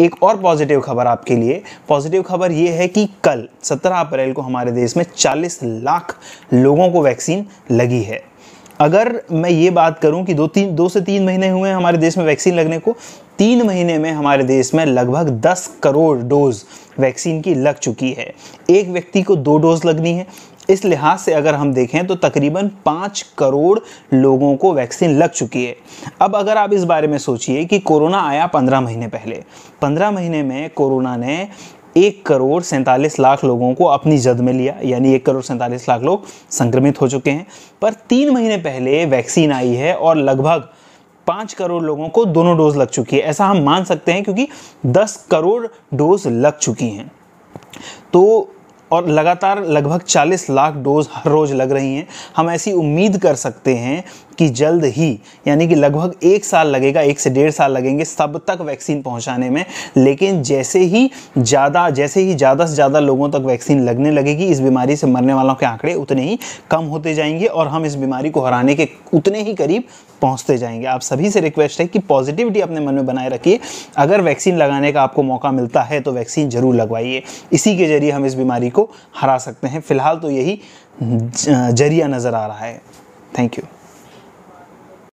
एक और पॉजिटिव खबर आपके लिए पॉजिटिव खबर ये है कि कल 17 अप्रैल को हमारे देश में 40 लाख लोगों को वैक्सीन लगी है अगर मैं ये बात करूं कि दो तीन दो से तीन महीने हुए हैं हमारे देश में वैक्सीन लगने को तीन महीने में हमारे देश में लगभग 10 करोड़ डोज वैक्सीन की लग चुकी है एक व्यक्ति को दो डोज लगनी है इस लिहाज से अगर हम देखें तो तकरीबन पाँच करोड़ लोगों को वैक्सीन लग चुकी है अब अगर आप इस बारे में सोचिए कि कोरोना आया पंद्रह महीने पहले पंद्रह महीने में कोरोना ने एक करोड़ सैंतालीस लाख लोगों को अपनी जद में लिया यानी एक करोड़ सैंतालीस लाख लोग संक्रमित हो चुके हैं पर तीन महीने पहले वैक्सीन आई है और लगभग पाँच करोड़ लोगों को दोनों डोज लग चुकी है ऐसा हम मान सकते हैं क्योंकि दस करोड़ डोज लग चुकी हैं तो और लगातार लगभग 40 लाख डोज हर रोज़ लग रही हैं हम ऐसी उम्मीद कर सकते हैं कि जल्द ही यानी कि लगभग एक साल लगेगा एक से डेढ़ साल लगेंगे सब तक वैक्सीन पहुंचाने में लेकिन जैसे ही ज़्यादा जैसे ही ज़्यादा से ज़्यादा लोगों तक वैक्सीन लगने लगेगी इस बीमारी से मरने वालों के आंकड़े उतने ही कम होते जाएंगे और हम इस बीमारी को हराने के उतने ही करीब पहुंचते जाएंगे आप सभी से रिक्वेस्ट है कि पॉजिटिविटी अपने मन में बनाए रखिए अगर वैक्सीन लगाने का आपको मौका मिलता है तो वैक्सीन ज़रूर लगवाइए इसी के जरिए हम इस बीमारी को हरा सकते हैं फिलहाल तो यही जरिया नज़र आ रहा है थैंक यू